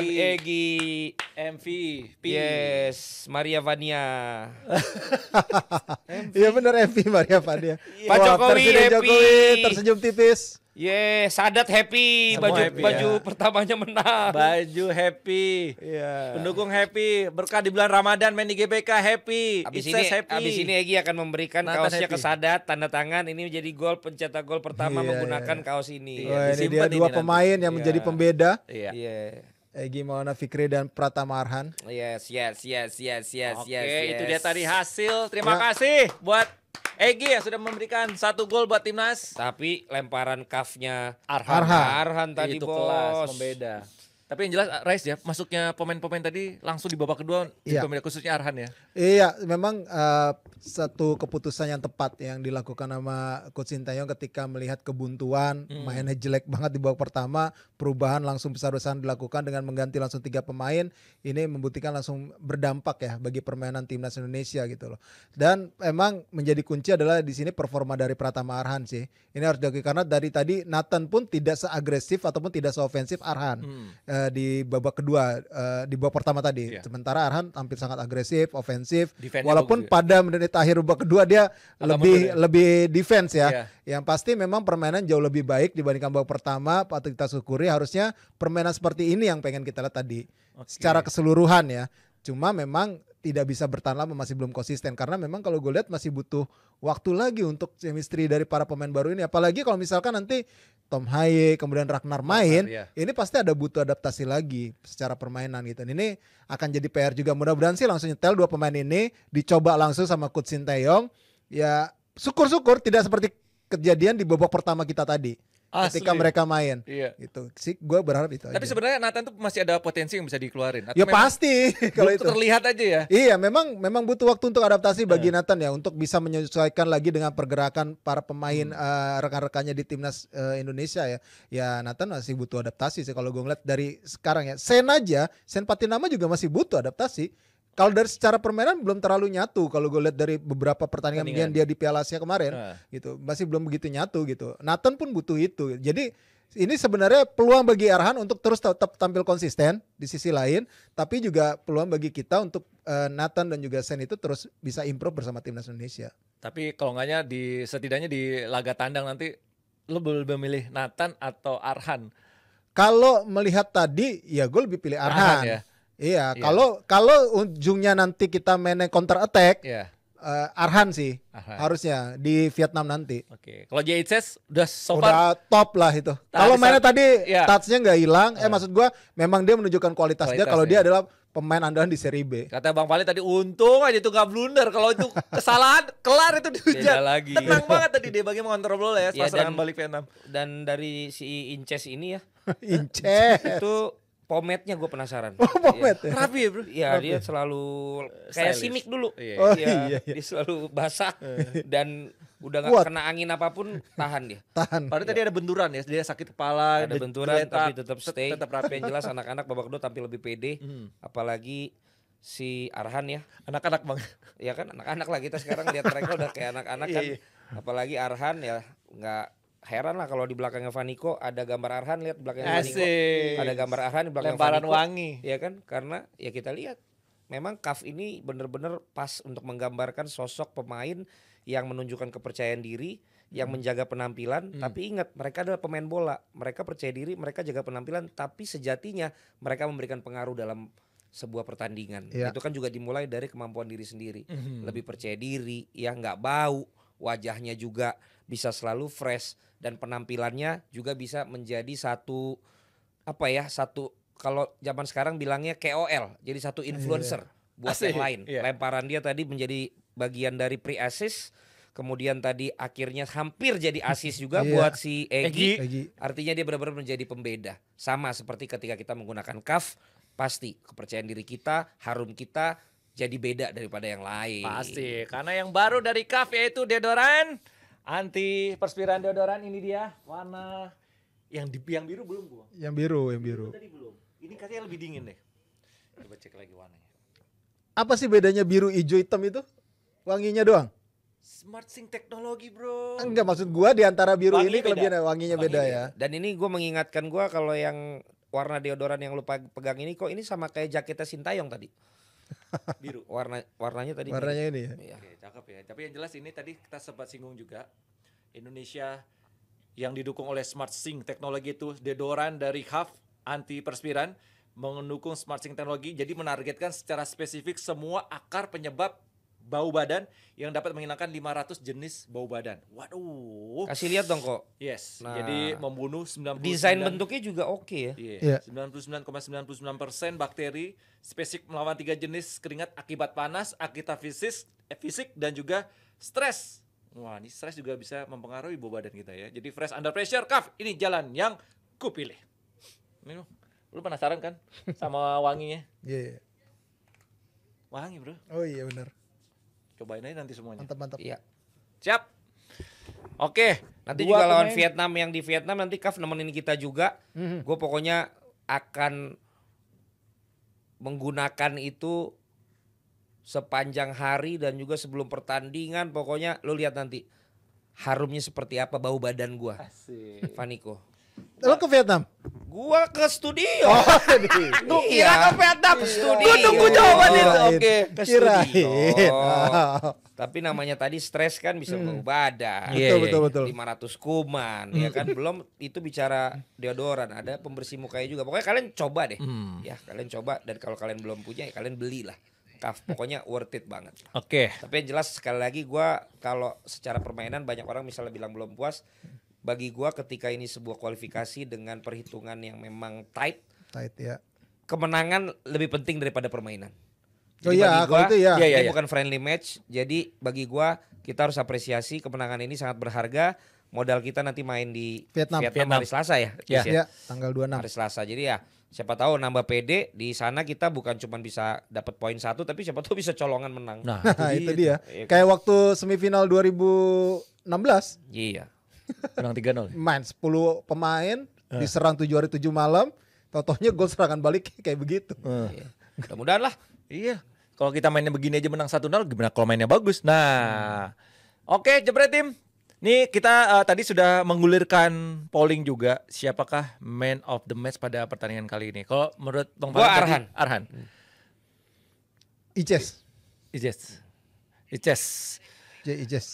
Don Egi MVP yes Maria Vania iya benar MVP Maria Vania Pak Jokowi Jokowi happy Jokowi tersenyum tipis Yeah, Sadat happy, Semua baju happy, baju ya. pertamanya menang. Baju happy. Yeah. Pendukung happy, berkah di bulan Ramadan main di GBK happy. Abis ini happy. abis ini Egi akan memberikan Nathan kaosnya happy. ke Sadat tanda tangan. Ini menjadi gol pencetak gol pertama yeah, menggunakan yeah. Iya. kaos ini. Oh, ini dia dua ini pemain yang yeah. menjadi pembeda. Iya. Yeah. Yeah. Egi gimana Fikri dan Pratama Arhan. Yes, yes, yes, yes, yes, okay, yes. Oke, itu dia tadi hasil. Terima ya. kasih buat Egi yang sudah memberikan satu gol buat timnas. Tapi lemparan kafnya Arhan. Arhan, Arhan tadi itu bos. kelas pembeda. Tapi yang jelas ah, Rice ya masuknya pemain-pemain tadi langsung di babak kedua iya. pemain khususnya Arhan ya. Iya, memang uh, satu keputusan yang tepat yang dilakukan sama coach Sintayong ketika melihat kebuntuan, hmm. mainnya jelek banget di babak pertama, perubahan langsung besar-besaran dilakukan dengan mengganti langsung tiga pemain, ini membuktikan langsung berdampak ya bagi permainan timnas Indonesia gitu loh. Dan emang menjadi kunci adalah di sini performa dari Pratama Arhan sih. Ini harus diakui karena dari tadi Nathan pun tidak seagresif ataupun tidak seofensif Arhan. Hmm. Eh, Eh, di babak kedua uh, di babak pertama tadi. Yeah. Sementara Arhan tampil sangat agresif, ofensif. Defense walaupun pada menit akhir babak kedua dia Atau lebih ya. lebih defense ya. Yeah. Yang pasti memang permainan jauh lebih baik dibandingkan babak pertama. Patut kita syukuri harusnya permainan seperti ini yang pengen kita lihat tadi. Okay. Secara keseluruhan ya. Cuma memang tidak bisa bertahan lama masih belum konsisten karena memang kalau gue lihat masih butuh waktu lagi untuk chemistry dari para pemain baru ini apalagi kalau misalkan nanti Tom Haye kemudian Ragnar main Ragnar, ya. ini pasti ada butuh adaptasi lagi secara permainan gitu ini akan jadi PR juga mudah-mudahan sih langsung nyetel dua pemain ini dicoba langsung sama Coach Sinteyong ya syukur-syukur tidak seperti kejadian di babak pertama kita tadi Asli. ketika mereka main. Iya. Itu sih gue berharap itu. Tapi aja. sebenarnya Nathan tuh masih ada potensi yang bisa dikeluarin. Atau ya pasti kalau itu terlihat aja ya. Iya, memang memang butuh waktu untuk adaptasi bagi hmm. Nathan ya untuk bisa menyesuaikan lagi dengan pergerakan para pemain hmm. uh, rekan-rekannya di timnas uh, Indonesia ya. Ya Nathan masih butuh adaptasi sih kalau gue ngeliat dari sekarang ya. Sen aja, Sen Patinama juga masih butuh adaptasi kalau dari secara permainan belum terlalu nyatu kalau gue lihat dari beberapa pertandingan, yang dia di Piala Asia kemarin nah. gitu. Masih belum begitu nyatu gitu. Nathan pun butuh itu. Jadi ini sebenarnya peluang bagi Arhan untuk terus tetap tampil konsisten di sisi lain, tapi juga peluang bagi kita untuk uh, Nathan dan juga Sen itu terus bisa improve bersama timnas Indonesia. Tapi kalau enggaknya di setidaknya di laga tandang nanti lo lebih memilih Nathan atau Arhan? Kalau melihat tadi, ya gue lebih pilih Arhan. Arhan ya. Iya, iya, kalau yeah. kalau ujungnya nanti kita main counter attack, yeah. Iya. uh, Arhan sih Arhan. harusnya di Vietnam nanti. Oke. Okay. Kalau JHS udah so far udah top lah itu. Nah, kalau mainnya tadi yeah. touchnya nggak hilang, uh. eh iya. maksud gua memang dia menunjukkan kualitas, kualitas dia kalau dia adalah pemain andalan di seri B. Kata Bang Vali tadi untung aja itu nggak blunder. Kalau itu kesalahan kelar itu dihujat. lagi. Tenang banget tadi dia bagi mengontrol bola ya, ya dan, balik Vietnam. Dan dari si Inces ini ya. Inces. itu pometnya gue penasaran. Oh, iya. pomet ya. Rapi ya, Bro. Iya, dia ya? selalu kayak simik dulu. Oh, iya. oh iya, iya, iya, dia selalu basah eh. dan udah nggak kena angin apapun tahan dia. Tahan. Padahal ya. tadi ada benturan ya, dia sakit kepala, ada benturan geletak, tapi tetap stay. Tetap rapi yang jelas anak-anak babak kedua tampil lebih pede. Hmm. Apalagi si Arhan ya. Anak-anak Bang. Ya kan anak-anak lah kita sekarang lihat mereka udah kayak anak-anak kan. Apalagi Arhan ya nggak heran lah kalau di belakangnya Vaniko ada gambar Arhan lihat belakangnya Vaniko ada gambar Arhan di belakangnya Lemparan Vaniko wangi ya kan karena ya kita lihat memang Kaf ini benar-benar pas untuk menggambarkan sosok pemain yang menunjukkan kepercayaan diri yang hmm. menjaga penampilan hmm. tapi ingat mereka adalah pemain bola mereka percaya diri mereka jaga penampilan tapi sejatinya mereka memberikan pengaruh dalam sebuah pertandingan ya. itu kan juga dimulai dari kemampuan diri sendiri hmm. lebih percaya diri ya nggak bau wajahnya juga bisa selalu fresh dan penampilannya juga bisa menjadi satu apa ya satu kalau zaman sekarang bilangnya KOL jadi satu influencer yeah. buat Asli. yang lain yeah. lemparan dia tadi menjadi bagian dari pre assist kemudian tadi akhirnya hampir jadi assist juga yeah. buat si Egi. artinya dia benar-benar menjadi pembeda sama seperti ketika kita menggunakan cuff pasti kepercayaan diri kita harum kita jadi beda daripada yang lain. Pasti, karena yang baru dari Kafe itu deodoran anti perspiran deodoran ini dia warna yang di, yang biru belum gua. Yang biru, yang biru. tadi belum. Ini katanya lebih dingin deh. Coba cek lagi warnanya. Apa sih bedanya biru, hijau, hitam itu? Wanginya doang. Smart Sync teknologi bro. Enggak maksud gua di antara biru Wangi ini beda. kelebihan wanginya wanginya beda, ya. Dan ini gua mengingatkan gua kalau yang warna deodoran yang lu pegang ini kok ini sama kayak jaketnya Sintayong tadi biru. Warna warnanya tadi. Warnanya ini ya. Iya. Oke, cakep ya. Tapi yang jelas ini tadi kita sempat singgung juga Indonesia yang didukung oleh Smart Sync teknologi itu dedoran dari half anti perspiran mendukung Smart Sync teknologi jadi menargetkan secara spesifik semua akar penyebab bau badan yang dapat menghilangkan 500 jenis bau badan. Waduh. Kasih lihat dong kok. Yes. Nah, Jadi membunuh 90 Desain bentuknya juga oke okay ya. Iya. Yeah. Iya. 99,99% bakteri spesifik melawan tiga jenis keringat akibat panas, akibat fisik, eh, fisik dan juga stres. Wah, ini stres juga bisa mempengaruhi bau badan kita ya. Jadi fresh under pressure, kaf. Ini jalan yang kupilih. Minum. Lu penasaran kan sama wanginya? Iya. yeah. Wangi, Bro. Oh iya benar cobain aja nanti semuanya mantap mantap iya siap oke nanti Dua juga lawan lawan Vietnam yang di Vietnam nanti Kaf nemenin kita juga mm-hmm. gue pokoknya akan menggunakan itu sepanjang hari dan juga sebelum pertandingan pokoknya lo lihat nanti harumnya seperti apa bau badan gue Faniko. Lo ke Vietnam? Gua ke studio. Oh, Lu iya. kira ke Vietnam iya. studio. Gua tunggu jawaban itu. Oke, ke studio. Oh. Tapi namanya tadi stres kan bisa hmm. badan. Betul, iya, betul, betul. 500 kuman ya hmm. kan belum itu bicara deodoran, ada pembersih mukanya juga. Pokoknya kalian coba deh. Hmm. Ya, kalian coba dan kalau kalian belum punya ya kalian belilah Kaf, Pokoknya worth it banget. Oke. Okay. Tapi yang jelas sekali lagi gue kalau secara permainan banyak orang misalnya bilang belum puas bagi gua ketika ini sebuah kualifikasi dengan perhitungan yang memang tight tight ya kemenangan lebih penting daripada permainan oh jadi oh iya, bagi gua, itu ya. Ya, ya, ini ya. bukan friendly match. Jadi bagi gua kita harus apresiasi kemenangan ini sangat berharga. Modal kita nanti main di Vietnam, Vietnam, Vietnam. hari Selasa ya. Iya, ya, iya, tanggal 26. Hari Selasa. Jadi ya siapa tahu nambah PD di sana kita bukan cuma bisa dapat poin satu tapi siapa tahu bisa colongan menang. Nah, itu, itu dia. Iya. Kayak waktu semifinal 2016. Iya. Menang 3 nol ya? Main 10 pemain, uh. diserang 7 hari 7 malam, totohnya gol serangan balik kayak begitu. Uh. Mudah-mudahan lah. Iya. Kalau kita mainnya begini aja menang 1 nol gimana kalau mainnya bagus? Nah. Hmm. Oke, jebret tim. Nih kita uh, tadi sudah menggulirkan polling juga siapakah man of the match pada pertandingan kali ini. Kalau menurut Bang Gua Arhan. Arhan. Hmm. Ices. Ices. Ices. Ices.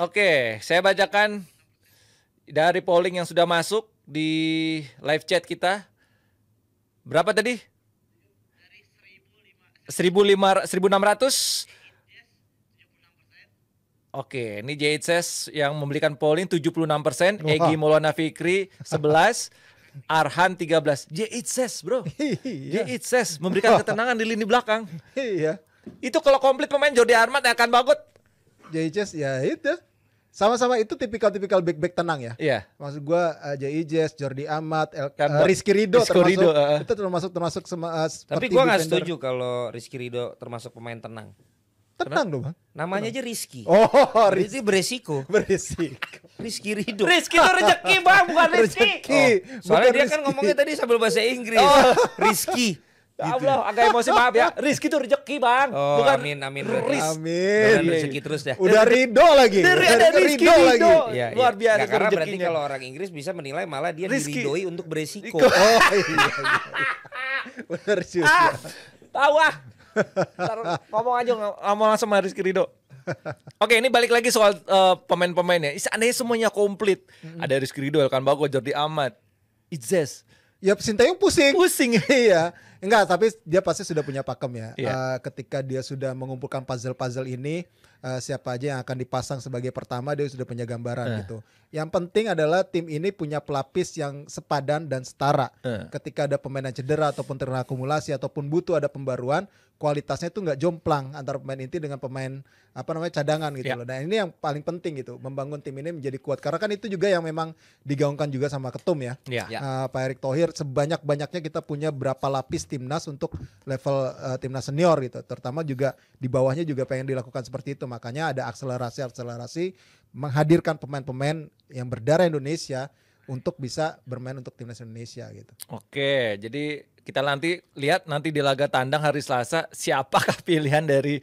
Oke, okay, saya bacakan dari polling yang sudah masuk di live chat kita berapa tadi? 1500 Oke, ini JHS yang memberikan polling 76%, persen, Egi Maulana Fikri 11, Arhan 13. JHS, Bro. JHS iya. memberikan ketenangan di lini belakang. Iya. Itu kalau komplit pemain Jody Armat akan bagot. JHS ya itu. Sama-sama itu tipikal-tipikal back-back tenang ya. Iya. Maksud gua uh, eh, J.I. Jordi Amat, El, uh, Rizky Rido Rizky termasuk Rido, uh. itu termasuk termasuk sama, uh, Tapi gua nggak setuju kalau Rizky Rido termasuk pemain tenang. Tenang dong, Bang. Namanya tenang. aja Rizky. Oh, Rizky. Itu beresiko. Beresiko. Rizky Rido. Rizky itu rezeki, Bang, bukan Rizky. Rezeki. Oh, soalnya bukan dia Rizky. kan ngomongnya tadi sambil bahasa Inggris. Oh. Rizky. Gitu ya gitu. Allah, agak emosi maaf ya. Rizki itu rezeki bang. Oh, Bukan amin, amin. Riz. Amin. Bukan iya, iya. rezeki terus dah. Ya. Udah ridho lagi. udah ada rizki ridho, lagi. Ya, Luar biasa Nggak, karena berarti kalau orang Inggris bisa menilai malah dia rizki. untuk beresiko. Oh iya. Benar juga. Ah, tahu ah. Ntar ngomong aja ngomong langsung sama Rizky Ridho. Oke, ini balik lagi soal uh, eh, pemain-pemainnya. Ya. Seandainya semuanya komplit, mm-hmm. ada Rizky Ridho, Elkan Bago, Jordi Amat. Izzes. Ya, Sintayong pusing. Pusing, iya. Enggak, tapi dia pasti sudah punya pakem ya. Yeah. Iya. Uh, ketika dia sudah mengumpulkan puzzle-puzzle ini, uh, siapa aja yang akan dipasang sebagai pertama dia sudah punya gambaran uh. gitu. Yang penting adalah tim ini punya pelapis yang sepadan dan setara. Uh. Ketika ada pemain yang cedera ataupun terkena akumulasi ataupun butuh ada pembaruan, kualitasnya itu nggak jomplang antara pemain inti dengan pemain apa namanya cadangan gitu yeah. loh. nah, ini yang paling penting gitu, membangun tim ini menjadi kuat. Karena kan itu juga yang memang digaungkan juga sama Ketum ya. Yeah. Ya. Ya. Uh, Pak Erick Thohir sebanyak-banyaknya kita punya berapa lapis timnas untuk level uh, timnas senior gitu. Terutama juga di bawahnya juga pengen dilakukan seperti itu makanya ada akselerasi-akselerasi menghadirkan pemain-pemain yang berdarah Indonesia untuk bisa bermain untuk timnas Indonesia gitu. Oke, jadi kita nanti lihat nanti di laga tandang hari Selasa siapakah pilihan dari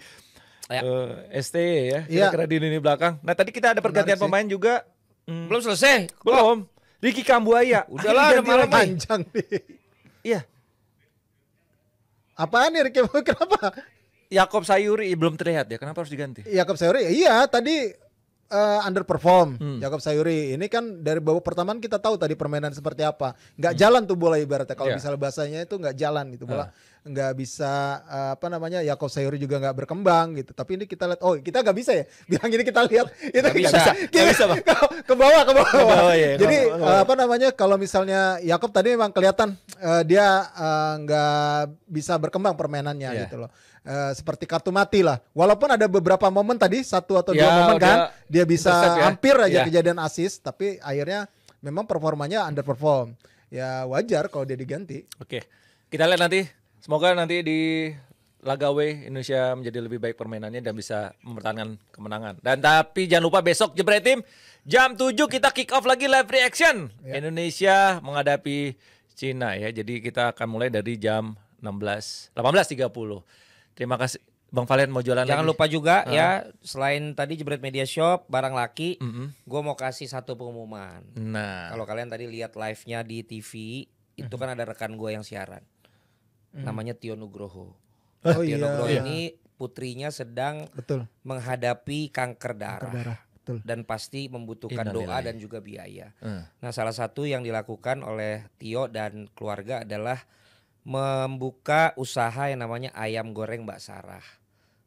ya. uh, eh, ST ya iya. kira-kira ya. di lini belakang. Nah tadi kita ada pergantian pemain juga. Hmm. Belum selesai. Belum. Ricky Kambuaya. Udahlah ada malam panjang nih. Iya. Apaan nih Ricky? Kenapa? Yakob Sayuri belum terlihat ya. Kenapa harus diganti? Yakob Sayuri iya tadi uh, underperform hmm. Sayuri ini kan dari babak pertama kan kita tahu tadi permainan seperti apa nggak hmm. jalan tuh bola ibaratnya kalau yeah. misalnya bahasanya itu nggak jalan gitu bola uh. nggak bisa uh, apa namanya Yakob Sayuri juga nggak berkembang gitu tapi ini kita lihat oh kita nggak bisa ya bilang ini kita lihat itu nggak bisa kita, gak bisa Ke, bawah ke bawah, ke bawah ya, jadi ke bawah. Eh, apa namanya kalau misalnya Yakob tadi memang kelihatan uh, dia uh, nggak bisa berkembang permainannya yeah. gitu loh uh, seperti kartu mati lah. Walaupun ada beberapa momen tadi satu atau ya, dua momen kan dia bisa ya. hampir aja ya. kejadian asis tapi akhirnya memang performanya underperform. Ya wajar kalau dia diganti. Oke. Kita lihat nanti semoga nanti di laga Lagawe Indonesia menjadi lebih baik permainannya dan bisa mempertahankan kemenangan. Dan tapi jangan lupa besok Jebret Tim jam 7 kita kick off lagi live reaction ya. Indonesia menghadapi Cina ya. Jadi kita akan mulai dari jam 16 18.30. Terima kasih Bang Valen mau jualan Jangan lagi. lupa juga uh. ya, selain tadi Jebret Media Shop, barang laki, mm -hmm. gue mau kasih satu pengumuman. Nah. Kalau kalian tadi lihat live-nya di TV, itu mm -hmm. kan ada rekan gue yang siaran. Mm. Namanya Tio Nugroho. Nah, oh, Tio iya. Nugroho iya. ini putrinya sedang Betul. menghadapi kanker darah. Kanker darah. Betul. Dan pasti membutuhkan doa dan juga biaya. Uh. Nah, salah satu yang dilakukan oleh Tio dan keluarga adalah membuka usaha yang namanya ayam goreng Mbak Sarah.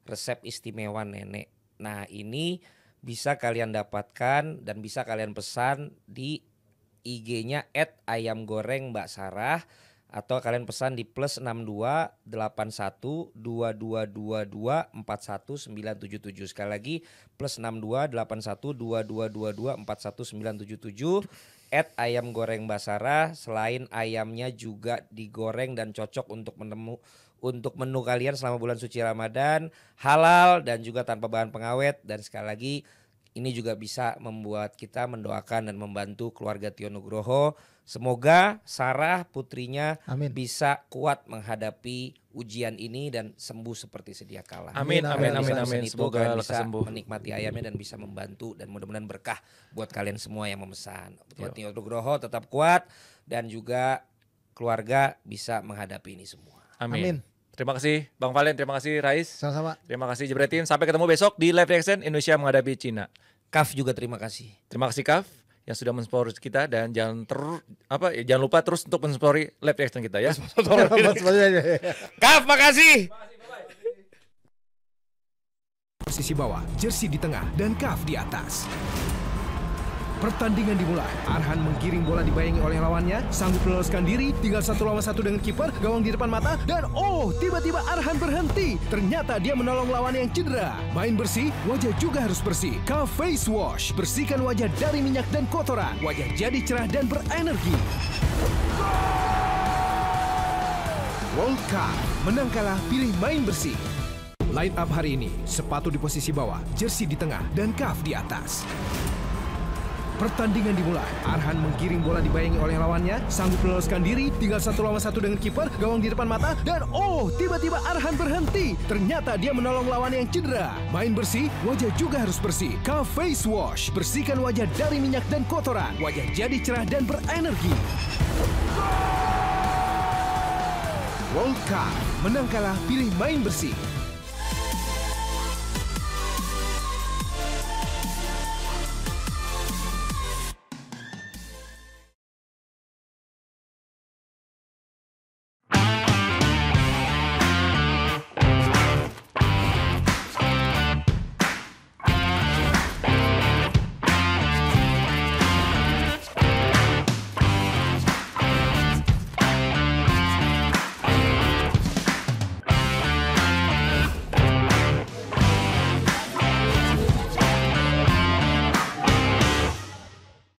Resep istimewa nenek. Nah, ini bisa kalian dapatkan dan bisa kalian pesan di IG-nya at ayam goreng Mbak Sarah atau kalian pesan di plus 62 sekali lagi plus 62 at ayam goreng basara selain ayamnya juga digoreng dan cocok untuk menemu untuk menu kalian selama bulan suci Ramadan halal dan juga tanpa bahan pengawet dan sekali lagi ini juga bisa membuat kita mendoakan dan membantu keluarga Tio Nugroho. Semoga Sarah putrinya amin. bisa kuat menghadapi ujian ini dan sembuh seperti sedia kala. Amin amin amin amin. amin. Semoga bisa sembuh. menikmati ayamnya dan bisa membantu dan mudah-mudahan berkah buat kalian semua yang memesan. Buat iya. Tio Nugroho tetap kuat dan juga keluarga bisa menghadapi ini semua. Amin. amin. Terima kasih Bang Valen, terima kasih Rais. Sama-sama. Terima kasih Jebretin. Sampai ketemu besok di Live Reaction Indonesia menghadapi Cina. Kaf juga terima kasih. Terima kasih Kaf yang sudah mensponsori kita dan jangan ter apa ya, jangan lupa terus untuk mensponsori live reaction kita ya. Kaf, makasih. Posisi bawah, jersey di tengah dan kaf di atas. Pertandingan dimulai. Arhan menggiring bola dibayangi oleh lawannya, sanggup meloloskan diri, tinggal satu lawan satu dengan kiper, gawang di depan mata, dan oh, tiba-tiba Arhan berhenti. Ternyata dia menolong lawan yang cedera. Main bersih, wajah juga harus bersih. Ka Face Wash, bersihkan wajah dari minyak dan kotoran. Wajah jadi cerah dan berenergi. World Cup, menang kalah pilih main bersih. Line up hari ini, sepatu di posisi bawah, jersey di tengah, dan cuff di atas. Pertandingan dimulai. Arhan menggiring bola dibayangi oleh lawannya, sanggup meloloskan diri, tinggal satu lawan satu dengan kiper, gawang di depan mata, dan oh, tiba-tiba Arhan berhenti. Ternyata dia menolong lawan yang cedera. Main bersih, wajah juga harus bersih. Ka Face Wash, bersihkan wajah dari minyak dan kotoran. Wajah jadi cerah dan berenergi. World Cup, menang kalah pilih main bersih.